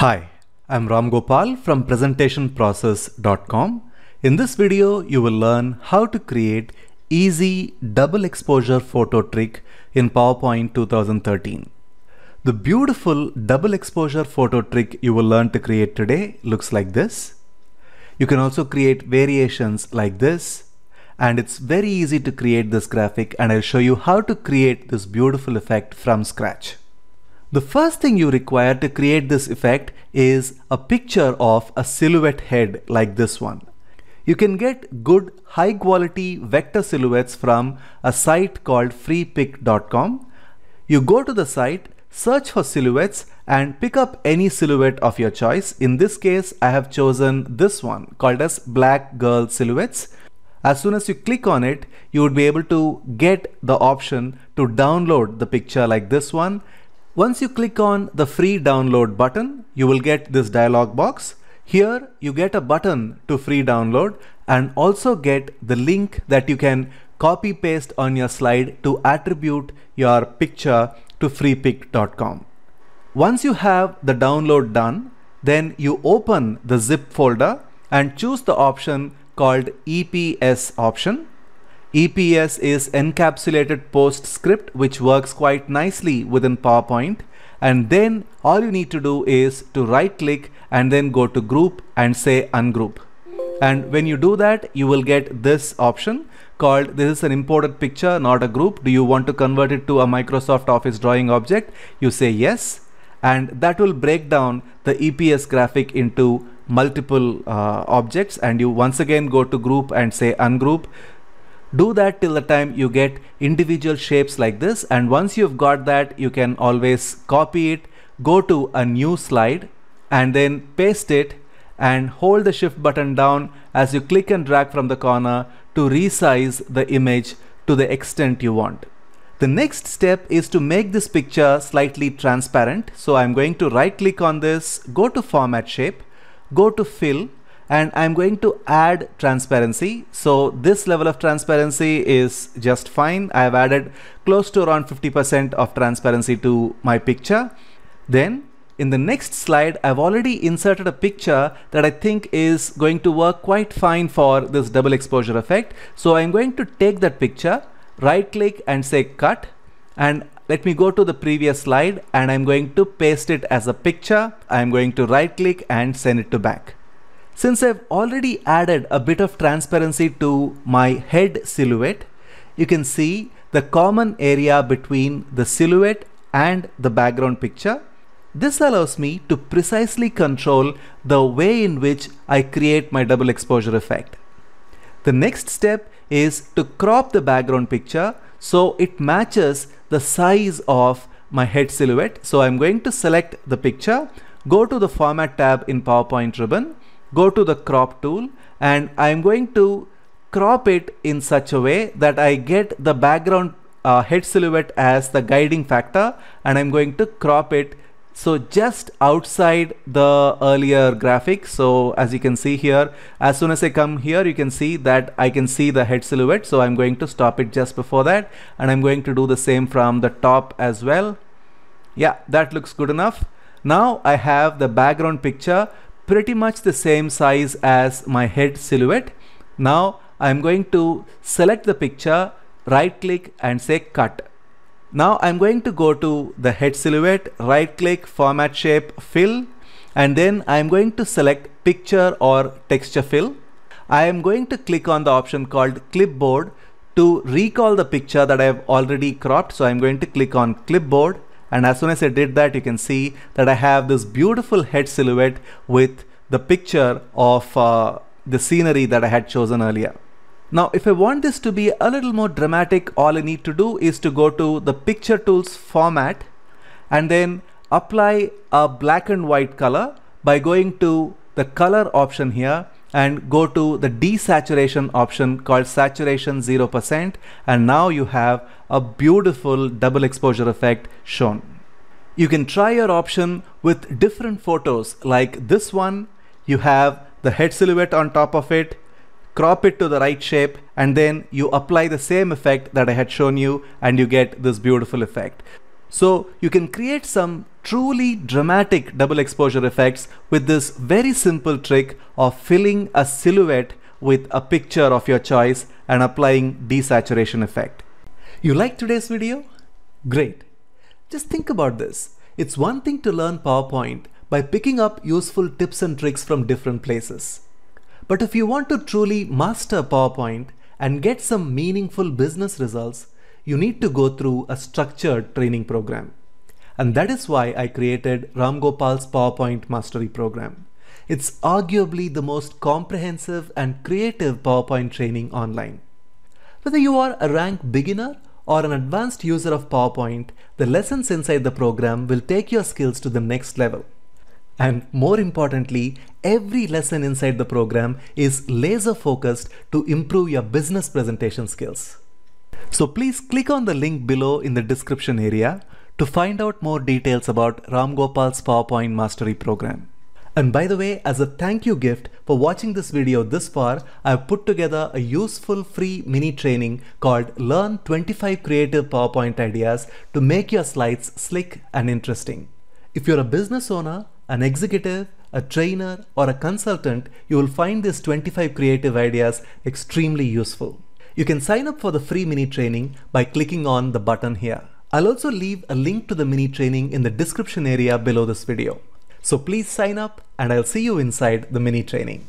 Hi, I'm Ram Gopal from presentationprocess.com. In this video, you will learn how to create easy double exposure photo trick in PowerPoint 2013. The beautiful double exposure photo trick you will learn to create today looks like this. You can also create variations like this and it's very easy to create this graphic and I'll show you how to create this beautiful effect from scratch. The first thing you require to create this effect is a picture of a silhouette head like this one. You can get good high quality vector silhouettes from a site called freepick.com. You go to the site, search for silhouettes and pick up any silhouette of your choice. In this case, I have chosen this one called as black girl silhouettes. As soon as you click on it, you would be able to get the option to download the picture like this one once you click on the free download button, you will get this dialog box. Here you get a button to free download and also get the link that you can copy paste on your slide to attribute your picture to freepick.com. Once you have the download done, then you open the zip folder and choose the option called EPS option. EPS is encapsulated PostScript which works quite nicely within PowerPoint and then all you need to do is to right click and then go to group and say ungroup. And when you do that, you will get this option called this is an imported picture, not a group. Do you want to convert it to a Microsoft Office drawing object? You say yes. And that will break down the EPS graphic into multiple uh, objects and you once again go to group and say ungroup do that till the time you get individual shapes like this and once you've got that you can always copy it, go to a new slide and then paste it and hold the shift button down as you click and drag from the corner to resize the image to the extent you want. The next step is to make this picture slightly transparent. So I'm going to right click on this, go to format shape, go to fill and I'm going to add transparency. So this level of transparency is just fine. I have added close to around 50% of transparency to my picture. Then in the next slide, I've already inserted a picture that I think is going to work quite fine for this double exposure effect. So I'm going to take that picture, right click and say cut and let me go to the previous slide and I'm going to paste it as a picture. I'm going to right click and send it to back. Since I've already added a bit of transparency to my head silhouette, you can see the common area between the silhouette and the background picture. This allows me to precisely control the way in which I create my double exposure effect. The next step is to crop the background picture so it matches the size of my head silhouette. So I'm going to select the picture, go to the format tab in PowerPoint ribbon go to the crop tool and I'm going to crop it in such a way that I get the background uh, head silhouette as the guiding factor and I'm going to crop it so just outside the earlier graphic so as you can see here as soon as I come here you can see that I can see the head silhouette so I'm going to stop it just before that and I'm going to do the same from the top as well yeah that looks good enough now I have the background picture pretty much the same size as my head silhouette. Now I'm going to select the picture, right click and say cut. Now I'm going to go to the head silhouette, right click, format shape, fill and then I'm going to select picture or texture fill. I am going to click on the option called clipboard to recall the picture that I have already cropped. So I'm going to click on clipboard and as soon as I did that you can see that I have this beautiful head silhouette with the picture of uh, the scenery that I had chosen earlier. Now if I want this to be a little more dramatic all I need to do is to go to the picture tools format and then apply a black and white color by going to the color option here and go to the desaturation option called saturation 0% and now you have a beautiful double exposure effect shown. You can try your option with different photos like this one. You have the head silhouette on top of it, crop it to the right shape and then you apply the same effect that I had shown you and you get this beautiful effect. So you can create some truly dramatic double exposure effects with this very simple trick of filling a silhouette with a picture of your choice and applying desaturation effect. You like today's video? Great. Just think about this. It's one thing to learn PowerPoint by picking up useful tips and tricks from different places. But if you want to truly master PowerPoint and get some meaningful business results, you need to go through a structured training program. And that is why I created Ram Gopal's PowerPoint Mastery Program. It's arguably the most comprehensive and creative PowerPoint training online. Whether you are a rank beginner or an advanced user of PowerPoint, the lessons inside the program will take your skills to the next level. And more importantly, every lesson inside the program is laser focused to improve your business presentation skills. So please click on the link below in the description area to find out more details about Ram Gopal's PowerPoint Mastery program. And by the way, as a thank you gift for watching this video this far, I've put together a useful free mini training called Learn 25 Creative PowerPoint Ideas to make your slides slick and interesting. If you're a business owner, an executive, a trainer, or a consultant, you will find these 25 creative ideas extremely useful. You can sign up for the free mini training by clicking on the button here. I'll also leave a link to the mini training in the description area below this video. So please sign up and I'll see you inside the mini training.